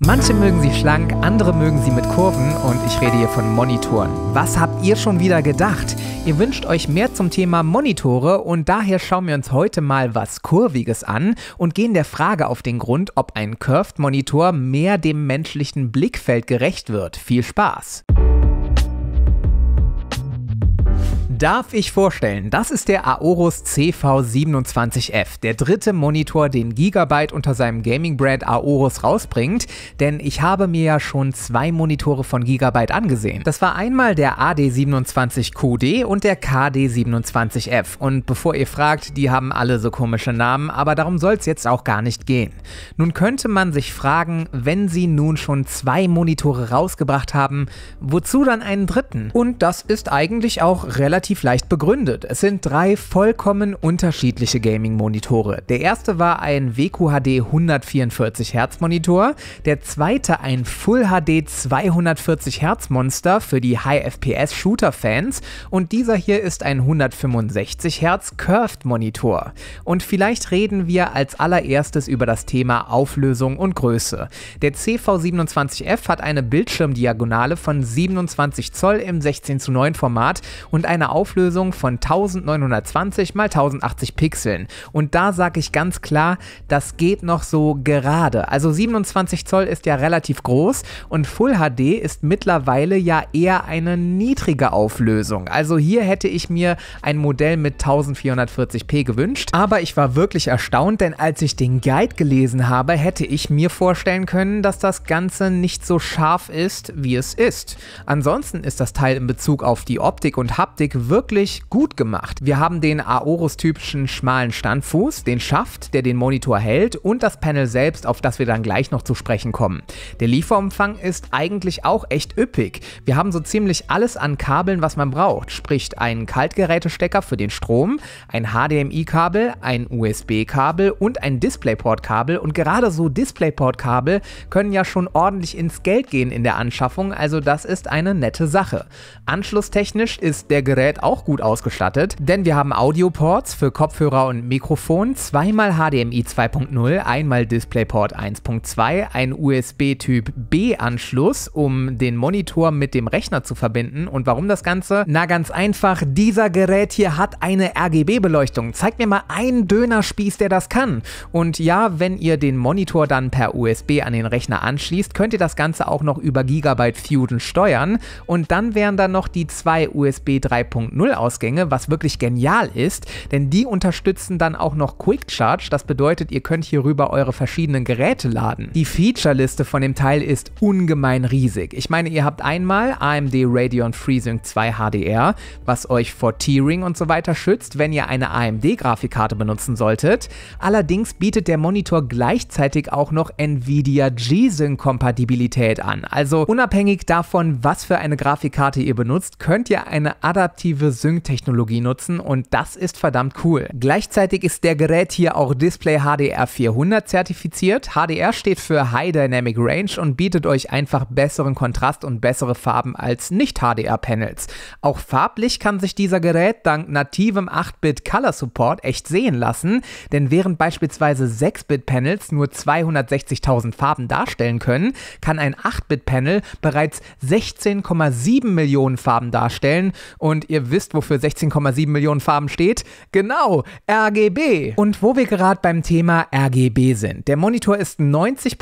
Manche mögen sie schlank, andere mögen sie mit Kurven und ich rede hier von Monitoren. Was habt ihr schon wieder gedacht? Ihr wünscht euch mehr zum Thema Monitore und daher schauen wir uns heute mal was Kurviges an und gehen der Frage auf den Grund, ob ein Curved Monitor mehr dem menschlichen Blickfeld gerecht wird. Viel Spaß! Darf ich vorstellen, das ist der Aorus CV27F, der dritte Monitor, den Gigabyte unter seinem Gaming-Brand Aorus rausbringt, denn ich habe mir ja schon zwei Monitore von Gigabyte angesehen. Das war einmal der AD27QD und der KD27F und bevor ihr fragt, die haben alle so komische Namen, aber darum soll es jetzt auch gar nicht gehen. Nun könnte man sich fragen, wenn sie nun schon zwei Monitore rausgebracht haben, wozu dann einen dritten? Und das ist eigentlich auch relativ relativ leicht begründet. Es sind drei vollkommen unterschiedliche Gaming-Monitore. Der erste war ein WQHD 144 Hz Monitor, der zweite ein Full HD 240 Hz Monster für die High FPS Shooter Fans und dieser hier ist ein 165 Hz Curved Monitor. Und vielleicht reden wir als allererstes über das Thema Auflösung und Größe. Der CV27F hat eine Bildschirmdiagonale von 27 Zoll im 16 zu 9 Format und eine Auflösung von 1920 x 1080 Pixeln. Und da sage ich ganz klar, das geht noch so gerade. Also 27 Zoll ist ja relativ groß und Full HD ist mittlerweile ja eher eine niedrige Auflösung. Also hier hätte ich mir ein Modell mit 1440p gewünscht. Aber ich war wirklich erstaunt, denn als ich den Guide gelesen habe, hätte ich mir vorstellen können, dass das Ganze nicht so scharf ist, wie es ist. Ansonsten ist das Teil in Bezug auf die Optik und Haptik wirklich gut gemacht. Wir haben den Aorus-typischen schmalen Standfuß, den Schaft, der den Monitor hält und das Panel selbst, auf das wir dann gleich noch zu sprechen kommen. Der Lieferumfang ist eigentlich auch echt üppig. Wir haben so ziemlich alles an Kabeln, was man braucht, sprich einen Kaltgerätestecker für den Strom, ein HDMI-Kabel, ein USB-Kabel und ein DisplayPort-Kabel und gerade so DisplayPort-Kabel können ja schon ordentlich ins Geld gehen in der Anschaffung, also das ist eine nette Sache. Anschlusstechnisch ist der Gerät auch gut ausgestattet, denn wir haben Audio-Ports für Kopfhörer und Mikrofon, zweimal HDMI 2.0, einmal DisplayPort 1.2, ein USB-Typ B-Anschluss, um den Monitor mit dem Rechner zu verbinden. Und warum das Ganze? Na ganz einfach, dieser Gerät hier hat eine RGB-Beleuchtung. Zeigt mir mal einen Dönerspieß, der das kann. Und ja, wenn ihr den Monitor dann per USB an den Rechner anschließt, könnt ihr das Ganze auch noch über Gigabyte Fusion steuern. Und dann wären da noch die zwei USB 3.0 2.0 Ausgänge, was wirklich genial ist, denn die unterstützen dann auch noch Quick Charge. Das bedeutet, ihr könnt hierüber eure verschiedenen Geräte laden. Die Featureliste von dem Teil ist ungemein riesig. Ich meine, ihr habt einmal AMD Radeon FreeSync 2 HDR, was euch vor Tearing und so weiter schützt, wenn ihr eine AMD-Grafikkarte benutzen solltet. Allerdings bietet der Monitor gleichzeitig auch noch Nvidia G-Sync-Kompatibilität an. Also unabhängig davon, was für eine Grafikkarte ihr benutzt, könnt ihr eine adaptive native Sync-Technologie nutzen und das ist verdammt cool. Gleichzeitig ist der Gerät hier auch Display HDR 400 zertifiziert. HDR steht für High Dynamic Range und bietet euch einfach besseren Kontrast und bessere Farben als Nicht-HDR-Panels. Auch farblich kann sich dieser Gerät dank nativem 8-Bit Color Support echt sehen lassen, denn während beispielsweise 6-Bit-Panels nur 260.000 Farben darstellen können, kann ein 8-Bit-Panel bereits 16,7 Millionen Farben darstellen und ihr ihr wisst, wofür 16,7 Millionen Farben steht? Genau, RGB. Und wo wir gerade beim Thema RGB sind. Der Monitor ist 90%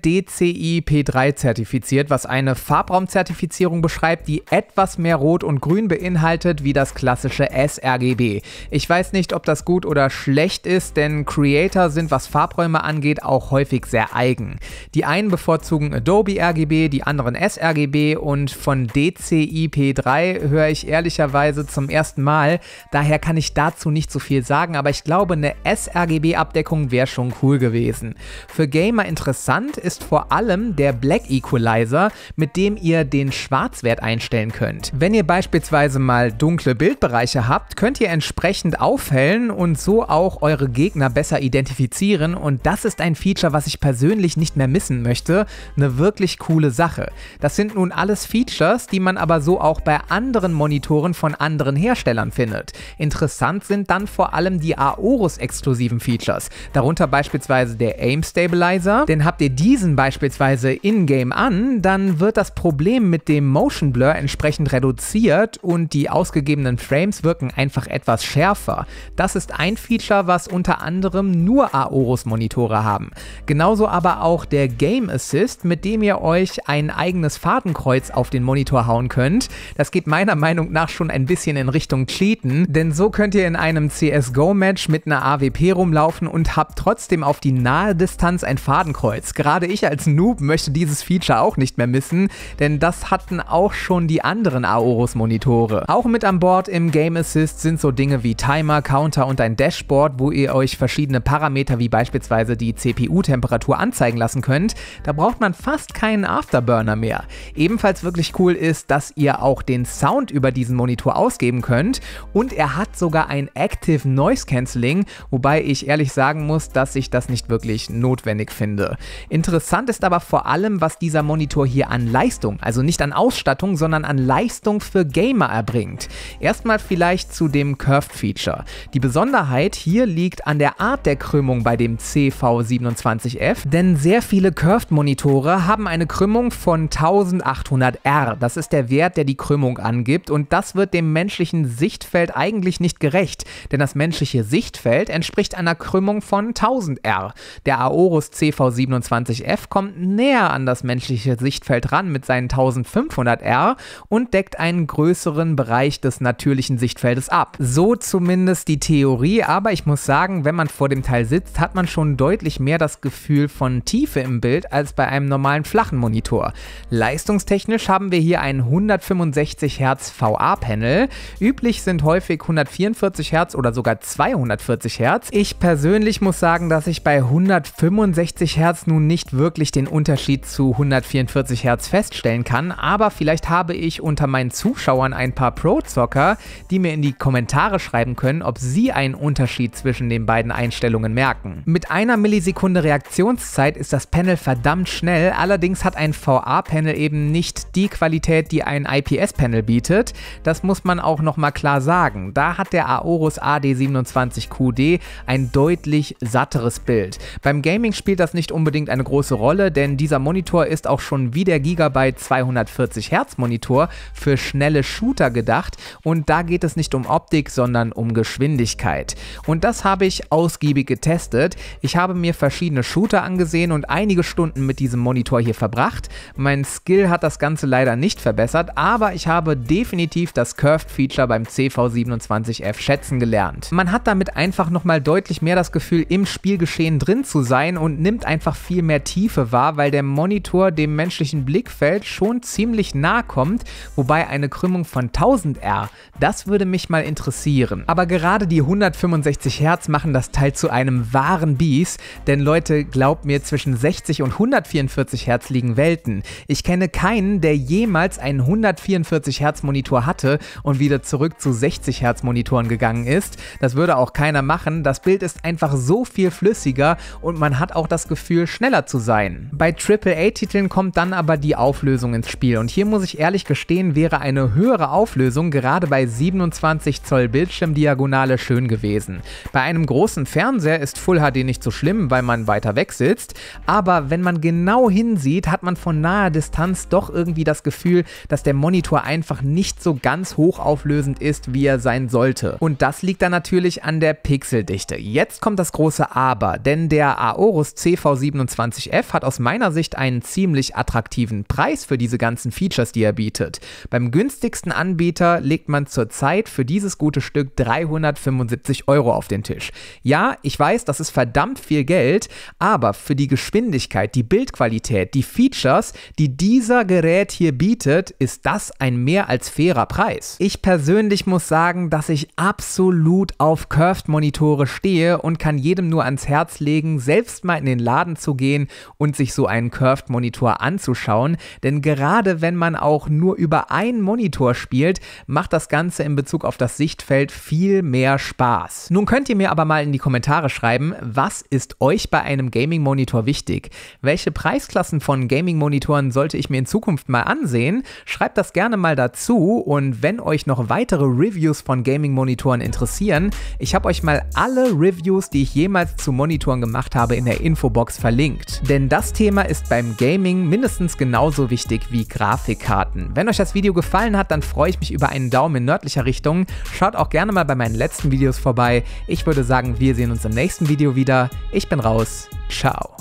DCI P3 zertifiziert, was eine Farbraumzertifizierung beschreibt, die etwas mehr Rot und Grün beinhaltet wie das klassische sRGB. Ich weiß nicht, ob das gut oder schlecht ist, denn Creator sind, was Farbräume angeht, auch häufig sehr eigen. Die einen bevorzugen Adobe RGB, die anderen sRGB und von DCI P3 höre ich ehrlicherweise teilweise zum ersten Mal. Daher kann ich dazu nicht so viel sagen, aber ich glaube, eine sRGB-Abdeckung wäre schon cool gewesen. Für Gamer interessant ist vor allem der Black Equalizer, mit dem ihr den Schwarzwert einstellen könnt. Wenn ihr beispielsweise mal dunkle Bildbereiche habt, könnt ihr entsprechend aufhellen und so auch eure Gegner besser identifizieren und das ist ein Feature, was ich persönlich nicht mehr missen möchte. Eine wirklich coole Sache. Das sind nun alles Features, die man aber so auch bei anderen Monitoren von von anderen Herstellern findet. Interessant sind dann vor allem die Aorus-exklusiven Features, darunter beispielsweise der Aim Stabilizer, denn habt ihr diesen beispielsweise in-game an, dann wird das Problem mit dem Motion Blur entsprechend reduziert und die ausgegebenen Frames wirken einfach etwas schärfer. Das ist ein Feature, was unter anderem nur Aorus-Monitore haben. Genauso aber auch der Game Assist, mit dem ihr euch ein eigenes Fadenkreuz auf den Monitor hauen könnt. Das geht meiner Meinung nach schon ein bisschen in Richtung Cheaten, denn so könnt ihr in einem CSGO-Match mit einer AWP rumlaufen und habt trotzdem auf die nahe Distanz ein Fadenkreuz. Gerade ich als Noob möchte dieses Feature auch nicht mehr missen, denn das hatten auch schon die anderen Aorus-Monitore. Auch mit an Bord im Game Assist sind so Dinge wie Timer, Counter und ein Dashboard, wo ihr euch verschiedene Parameter wie beispielsweise die CPU-Temperatur anzeigen lassen könnt. Da braucht man fast keinen Afterburner mehr. Ebenfalls wirklich cool ist, dass ihr auch den Sound über diesen Monitor Tastatur ausgeben könnt. Und er hat sogar ein Active Noise Cancelling, wobei ich ehrlich sagen muss, dass ich das nicht wirklich notwendig finde. Interessant ist aber vor allem, was dieser Monitor hier an Leistung, also nicht an Ausstattung, sondern an Leistung für Gamer erbringt. Erstmal vielleicht zu dem Curved Feature. Die Besonderheit hier liegt an der Art der Krümmung bei dem CV27F, denn sehr viele Curved Monitore haben eine Krümmung von 1800R. Das ist der Wert, der die Krümmung angibt und das wird dem menschlichen Sichtfeld eigentlich nicht gerecht, denn das menschliche Sichtfeld entspricht einer Krümmung von 1000 R. Der Aorus CV27F kommt näher an das menschliche Sichtfeld ran mit seinen 1500 R und deckt einen größeren Bereich des natürlichen Sichtfeldes ab. So zumindest die Theorie, aber ich muss sagen, wenn man vor dem Teil sitzt, hat man schon deutlich mehr das Gefühl von Tiefe im Bild als bei einem normalen flachen Monitor. Leistungstechnisch haben wir hier einen 165 Hz VA-Panel Channel. Üblich sind häufig 144 Hertz oder sogar 240 Hertz. Ich persönlich muss sagen, dass ich bei 165 Hertz nun nicht wirklich den Unterschied zu 144 Hertz feststellen kann, aber vielleicht habe ich unter meinen Zuschauern ein paar Pro-Zocker, die mir in die Kommentare schreiben können, ob sie einen Unterschied zwischen den beiden Einstellungen merken. Mit einer Millisekunde Reaktionszeit ist das Panel verdammt schnell, allerdings hat ein VA-Panel eben nicht die Qualität, die ein IPS-Panel bietet. Das muss muss man auch nochmal klar sagen, da hat der Aorus AD27QD ein deutlich satteres Bild. Beim Gaming spielt das nicht unbedingt eine große Rolle, denn dieser Monitor ist auch schon wie der Gigabyte 240 Hertz Monitor für schnelle Shooter gedacht und da geht es nicht um Optik, sondern um Geschwindigkeit. Und das habe ich ausgiebig getestet. Ich habe mir verschiedene Shooter angesehen und einige Stunden mit diesem Monitor hier verbracht. Mein Skill hat das Ganze leider nicht verbessert, aber ich habe definitiv das Curved-Feature beim CV27F schätzen gelernt. Man hat damit einfach nochmal deutlich mehr das Gefühl, im Spielgeschehen drin zu sein und nimmt einfach viel mehr Tiefe wahr, weil der Monitor dem menschlichen Blickfeld schon ziemlich nah kommt, wobei eine Krümmung von 1000R, das würde mich mal interessieren. Aber gerade die 165 Hertz machen das Teil zu einem wahren Bies, denn Leute, glaubt mir, zwischen 60 und 144 Hertz liegen Welten. Ich kenne keinen, der jemals einen 144 Hertz Monitor hatte und wieder zurück zu 60 Hertz Monitoren gegangen ist. Das würde auch keiner machen. Das Bild ist einfach so viel flüssiger und man hat auch das Gefühl, schneller zu sein. Bei AAA-Titeln kommt dann aber die Auflösung ins Spiel und hier muss ich ehrlich gestehen, wäre eine höhere Auflösung gerade bei 27 Zoll Bildschirmdiagonale schön gewesen. Bei einem großen Fernseher ist Full HD nicht so schlimm, weil man weiter weg sitzt, aber wenn man genau hinsieht, hat man von naher Distanz doch irgendwie das Gefühl, dass der Monitor einfach nicht so ganz hochauflösend ist, wie er sein sollte. Und das liegt dann natürlich an der Pixeldichte. Jetzt kommt das große Aber, denn der Aorus CV27F hat aus meiner Sicht einen ziemlich attraktiven Preis für diese ganzen Features, die er bietet. Beim günstigsten Anbieter legt man zurzeit für dieses gute Stück 375 Euro auf den Tisch. Ja, ich weiß, das ist verdammt viel Geld, aber für die Geschwindigkeit, die Bildqualität, die Features, die dieser Gerät hier bietet, ist das ein mehr als fairer Preis. Preis. Ich persönlich muss sagen, dass ich absolut auf Curved-Monitore stehe und kann jedem nur ans Herz legen, selbst mal in den Laden zu gehen und sich so einen Curved-Monitor anzuschauen. Denn gerade wenn man auch nur über einen Monitor spielt, macht das Ganze in Bezug auf das Sichtfeld viel mehr Spaß. Nun könnt ihr mir aber mal in die Kommentare schreiben, was ist euch bei einem Gaming-Monitor wichtig? Welche Preisklassen von Gaming-Monitoren sollte ich mir in Zukunft mal ansehen? Schreibt das gerne mal dazu und wenn wenn euch noch weitere Reviews von Gaming-Monitoren interessieren, ich habe euch mal alle Reviews, die ich jemals zu Monitoren gemacht habe, in der Infobox verlinkt. Denn das Thema ist beim Gaming mindestens genauso wichtig wie Grafikkarten. Wenn euch das Video gefallen hat, dann freue ich mich über einen Daumen in nördlicher Richtung. Schaut auch gerne mal bei meinen letzten Videos vorbei. Ich würde sagen, wir sehen uns im nächsten Video wieder. Ich bin raus. Ciao.